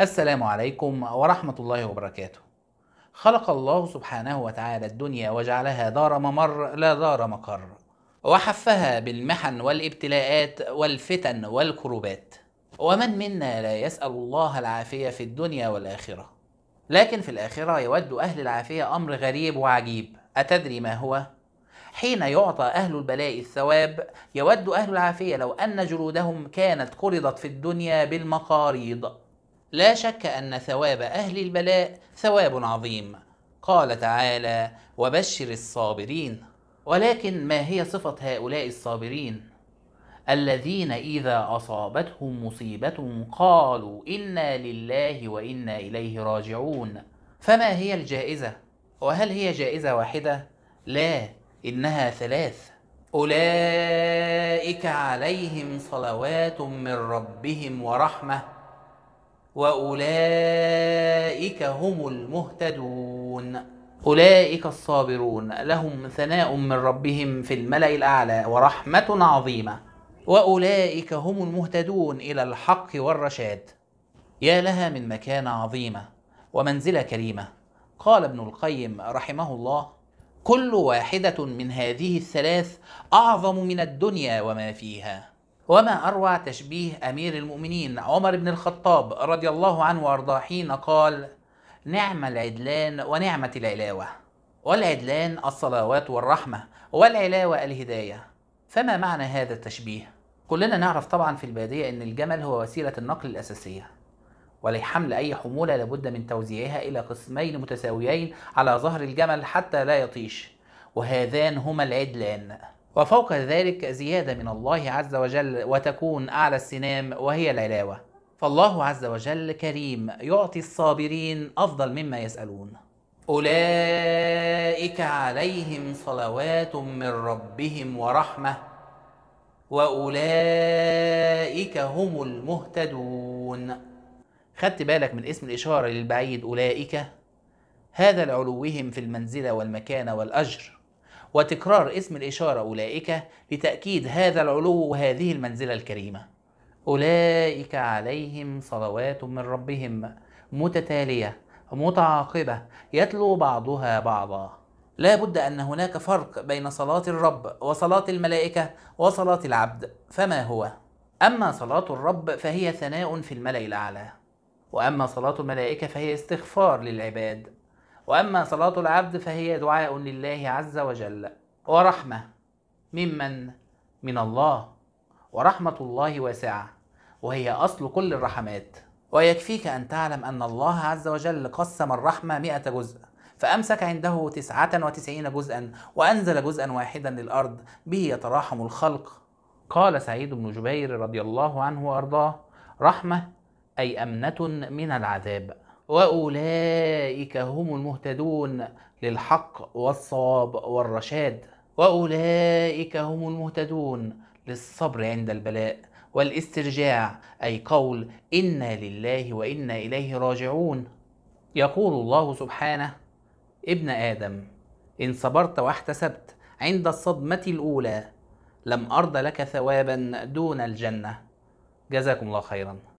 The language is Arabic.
السلام عليكم ورحمة الله وبركاته. خلق الله سبحانه وتعالى الدنيا وجعلها دار ممر لا دار مقر، وحفها بالمحن والابتلاءات والفتن والكروبات، ومن منا لا يسأل الله العافية في الدنيا والآخرة، لكن في الآخرة يود أهل العافية أمر غريب وعجيب، أتدري ما هو؟ حين يعطى أهل البلاء الثواب يود أهل العافية لو أن جلودهم كانت قرضت في الدنيا بالمقاريض لا شك ان ثواب اهل البلاء ثواب عظيم قال تعالى وبشر الصابرين ولكن ما هي صفه هؤلاء الصابرين الذين اذا اصابتهم مصيبه قالوا انا لله وانا اليه راجعون فما هي الجائزه وهل هي جائزه واحده لا انها ثلاث اولئك عليهم صلوات من ربهم ورحمه وأولئك هم المهتدون أولئك الصابرون لهم ثناء من ربهم في الملأ الأعلى ورحمة عظيمة وأولئك هم المهتدون إلى الحق والرشاد يا لها من مكانة عظيمة ومنزلة كريمة قال ابن القيم رحمه الله كل واحدة من هذه الثلاث أعظم من الدنيا وما فيها وما أروع تشبيه أمير المؤمنين عمر بن الخطاب رضي الله عنه وأرضاه حين قال نعم العدلان ونعمة العلاوة والعدلان الصلوات والرحمة والعلاوة الهداية فما معنى هذا التشبيه؟ كلنا نعرف طبعا في البادية أن الجمل هو وسيلة النقل الأساسية ولحمل أي حمولة لابد من توزيعها إلى قسمين متساويين على ظهر الجمل حتى لا يطيش وهذان هما العدلان وفوق ذلك زيادة من الله عز وجل وتكون أعلى السنام وهي العلاوة فالله عز وجل كريم يعطي الصابرين أفضل مما يسألون أولئك عليهم صلوات من ربهم ورحمة وأولئك هم المهتدون خدت بالك من اسم الإشارة للبعيد أولئك هذا لعلوهم في المنزلة والمكانة والأجر وتكرار اسم الإشارة أولئك لتأكيد هذا العلو وهذه المنزلة الكريمة أولئك عليهم صلوات من ربهم متتالية متعاقبة يتلو بعضها بعضا لا بد أن هناك فرق بين صلاة الرب وصلاة الملائكة وصلاة العبد فما هو؟ أما صلاة الرب فهي ثناء في الملأ الأعلى وأما صلاة الملائكة فهي استغفار للعباد وأما صلاة العبد فهي دعاء لله عز وجل ورحمة ممن من الله ورحمة الله واسعة وهي أصل كل الرحمات ويكفيك أن تعلم أن الله عز وجل قسم الرحمة مئة جزء فأمسك عنده تسعة وتسعين جزءا وأنزل جزءا واحدا للأرض به يتراحم الخلق قال سعيد بن جبير رضي الله عنه وأرضاه رحمة أي أمنة من العذاب واولئك هم المهتدون للحق والصواب والرشاد واولئك هم المهتدون للصبر عند البلاء والاسترجاع اي قول انا لله وانا اليه راجعون يقول الله سبحانه ابن ادم ان صبرت واحتسبت عند الصدمه الاولى لم ارض لك ثوابا دون الجنه جزاكم الله خيرا